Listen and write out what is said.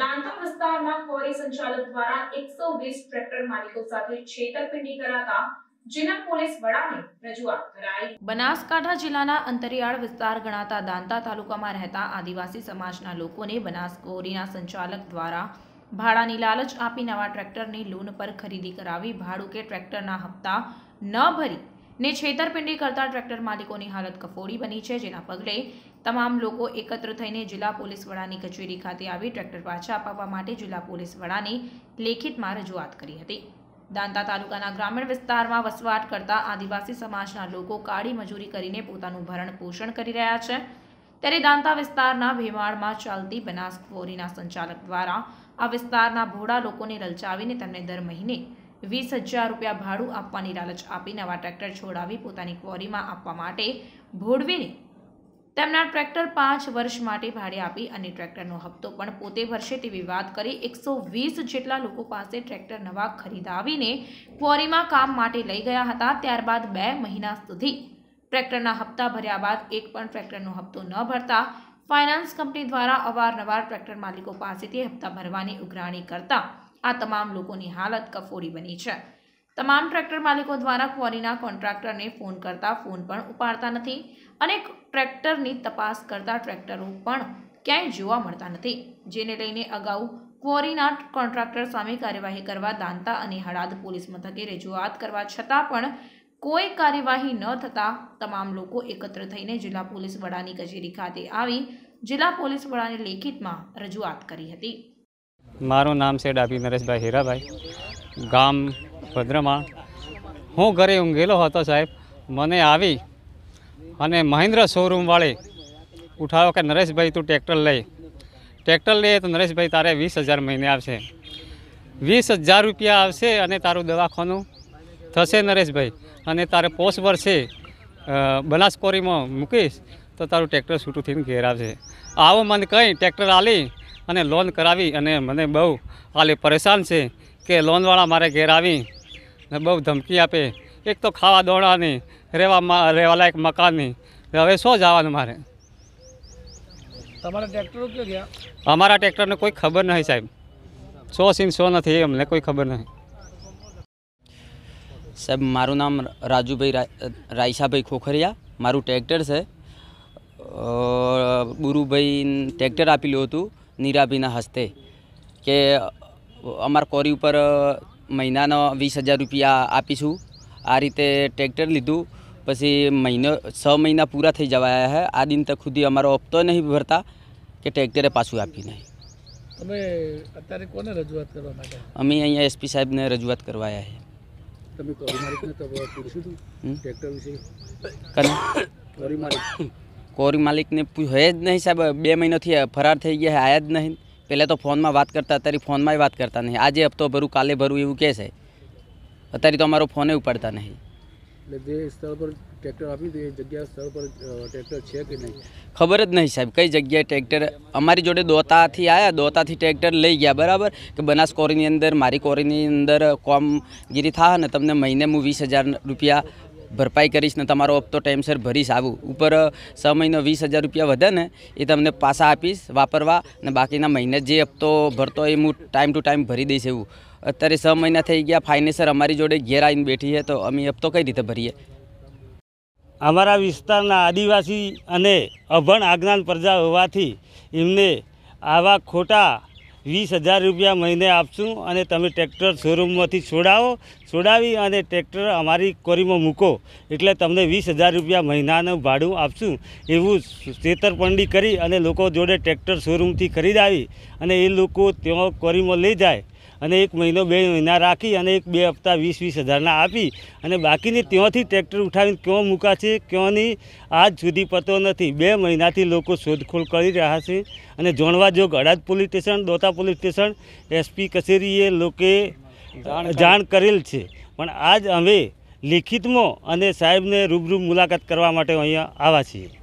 દાંતા વિસ્તારમાં કોરી સંચાલક દ્વારા એકસો ટ્રેક્ટર માલિકો સાથે છેતરપિંડી કરાતા ભાડાની લાલચ આપી નવા ટ્રેક્ટરની લોન પર ખરીદી કરાવી ભાડું કે ટ્રેક્ટરના હપ્તા ન ભરી ને છેતરપિંડી કરતા ટ્રેક્ટર માલિકોની હાલત કફોડી બની છે જેના પગલે તમામ લોકો એકત્ર થઈને જિલ્લા પોલીસ વડાની કચેરી ખાતે આવી ટ્રેક્ટર પાછા અપાવવા માટે જિલ્લા પોલીસ વડાને લેખિતમાં રજૂઆત કરી હતી દાંતા તાલુકાના ગ્રામીણ વિસ્તારમાં વસવાટ કરતા આદિવાસી સમાજના લોકો કાળી મજૂરી કરીને પોતાનું ભરણ પોષણ કરી રહ્યા છે ત્યારે દાંતા વિસ્તારના ભેમાળમાં ચાલતી બનાસ ક્વોરીના સંચાલક દ્વારા આ વિસ્તારના ભોળા લોકોને લલચાવીને તેમને દર મહિને વીસ હજાર રૂપિયા ભાડું આપવાની લાલચ આપી નવા ટ્રેક્ટર છોડાવી પોતાની ક્વોરીમાં આપવા માટે ભોળવીને તેમના ટ્રેક્ટર પાંચ વર્ષ માટે ભાડે આપી અને ટ્રેક્ટરનો હપ્તો પણ પોતે ભરશે તેવી વાત કરી એકસો વીસ જેટલા લોકો પાસે ટ્રેક્ટર નવા ખરીદાવીને ક્વોરીમાં કામ માટે લઈ ગયા હતા ત્યારબાદ બે મહિના સુધી ટ્રેક્ટરના હપ્તા ભર્યા બાદ એક પણ ટ્રેક્ટરનો હપ્તો ન ભરતા ફાઇનાન્સ કંપની દ્વારા અવારનવાર ટ્રેક્ટર માલિકો પાસેથી હપ્તા ભરવાની ઉઘરાણી કરતા આ તમામ લોકોની હાલત કફોડી બની છે તમામ ટ્રેક્ટર માલિકો દ્વારા ક્વોરીના કોન્ટ્રાક્ટરને ફોન કરતા ફોન પણ ઉપાડતા નથી અને ટ્રેક્ટરની તપાસ કરતા ટ્રેક્ટરો પણ ક્યાંય જોવા મળતા નથી જેને લઈને અગાઉ ક્વોરીના કોન્ટ્રાક્ટર સામે કાર્યવાહી કરવા દાંતા અને હળાદ પોલીસ મથકે રજૂઆત કરવા છતાં પણ કોઈ કાર્યવાહી ન થતાં તમામ લોકો એકત્ર થઈને જિલ્લા પોલીસ વડાની કચેરી ખાતે આવી જિલ્લા પોલીસ વડાની લેખિતમાં રજૂઆત કરી હતી મારું નામ છે ડાબી નરેશભાઈ હીરાભાઈ ગામ ભદ્રમાં હું ઘરે ઊંઘેલો હતો સાહેબ મને આવી અને મહિન્દ્ર શોરૂમવાળે ઉઠાવ્યો કે નરેશભાઈ તું ટ્રેક્ટર લઈ ટ્રેક્ટર લઈએ તો નરેશભાઈ તારે વીસ હજાર મહિને આવશે વીસ હજાર રૂપિયા આવશે અને તારું દવાખાનું થશે નરેશભાઈ અને તારે પોસ્ટ વર્ષે બનાસકોરીમાં મૂકીશ તો તારું ટ્રેક્ટર છૂટું થઈને ઘેર આવશે આવો મને કંઈ ટ્રેક્ટર આલી અને લોન કરાવી અને મને બહુ હાલે પરેશાન છે કે લોનવાળા મારે ઘેર આવી ને બહુ ધમકી આપે એક તો ખાવા દોડવાની રહેવા રહેવાલાયક મકાનની હવે શું જવાનું મારે તમારા ટ્રેક્ટરો ગયા અમારા ટ્રેક્ટરને કોઈ ખબર નહીં સાહેબ શો સીન શો નથી અમને કોઈ ખબર નહીં સાહેબ મારું નામ રાજુભાઈ રાયસાભાઈ ખોખરિયા મારું ટ્રેક્ટર છે ગુરુભાઈ ટ્રેક્ટર આપેલું હતું નીરાબીના હસ્તે કે અમારા કોરી ઉપર મહિનાનો વીસ હજાર રૂપિયા આપીશું આ રીતે ટ્રેક્ટર લીધું પછી મહિનો છ મહિના પૂરા થઈ જવાયા હે આ દિન તક સુધી અમારો હપ્તો નહીં ભરતા કે ટ્રેક્ટરે પાછું આપી નહીં તમે અત્યારે કોને રજૂઆત કરવા માટે અમે અહીંયા એસપી સાહેબને રજૂઆત કરવાયા છે કોરી કોરી માલિકને હે જ નહીં સાહેબ બે મહિનાથી ફરાર થઈ ગયા આયા જ નહીં પહેલાં તો ફોનમાં વાત કરતા અત્યારે ફોનમાંય વાત કરતા નહીં આજે હપ્તો ભરું કાલે ભરું એવું કહે છે અત્યારે તો અમારો ફોને ઉપાડતા નહીં એટલે જે સ્થળ પર ટ્રેક્ટર આપ્યું હતું જગ્યા સ્થળ પર ટ્રેક્ટર છે કે નહીં ખબર જ નહીં સાહેબ કઈ જગ્યાએ ટ્રેક્ટર અમારી જોડે દોતાથી આવ્યા દોતાથી ટ્રેક્ટર લઈ ગયા બરાબર કે બનાસ કોરીની અંદર મારી કોરીની અંદર કોમગીરી થાય ને તમને મહિને હું વીસ હજાર રૂપિયા ભરપાઈ કરીશ ને તમારો હપ્તો ટાઈમસર ભરીશ આવું ઉપર છ મહિનો વીસ હજાર રૂપિયા વધે ને એ તમને પાછા આપીશ વાપરવા ને બાકીના મહિને જે હપ્તો ભરતો એ હું ટાઈમ ટુ ટાઈમ ભરી દઈશ એવું અત્યારે છ મહિના થઈ ગયા ફાઇનેન્સર અમારી જોડે ઘેર આવીને બેઠી છે તો અમે હપ્તો કઈ રીતે ભરીએ અમારા વિસ્તારના આદિવાસી અને અભણ આજ્ઞાન પ્રજા હોવાથી એમને આવા ખોટા વીસ હજાર રૂપિયા મહિને આપશું અને તમે ટ્રેક્ટર શોરૂમમાંથી છોડાવો છોડાવી અને ટ્રેક્ટર અમારી કોરીમાં મૂકો એટલે તમને વીસ હજાર રૂપિયા મહિનાનું ભાડું આપશું એવું છેતરપંડી કરી અને લોકો જોડે ટ્રેક્ટર શોરૂમથી ખરીદાવી અને એ લોકો ત્યાં કોરીમાં લઈ જાય અને એક મહિનો બે મહિના રાખી અને એક બે હપ્તા વીસ વીસ હજારના આપી અને બાકીની ત્યાંથી ટ્રેક્ટર ઉઠાવીને ક્યાં મૂકાશે ક્યાં નહીં આજ સુધી પતો નથી બે મહિનાથી લોકો શોધખોળ કરી રહ્યા છે અને જોણવા જોગ અડાદ પોલીસ સ્ટેશન દોતા પોલીસ સ્ટેશન એસપી કચેરીએ લોકે જાણ કરેલ છે પણ આજ અમે લિખિતમાં અને સાહેબને રૂબરૂ મુલાકાત કરવા માટે અહીંયા આવ્યા છીએ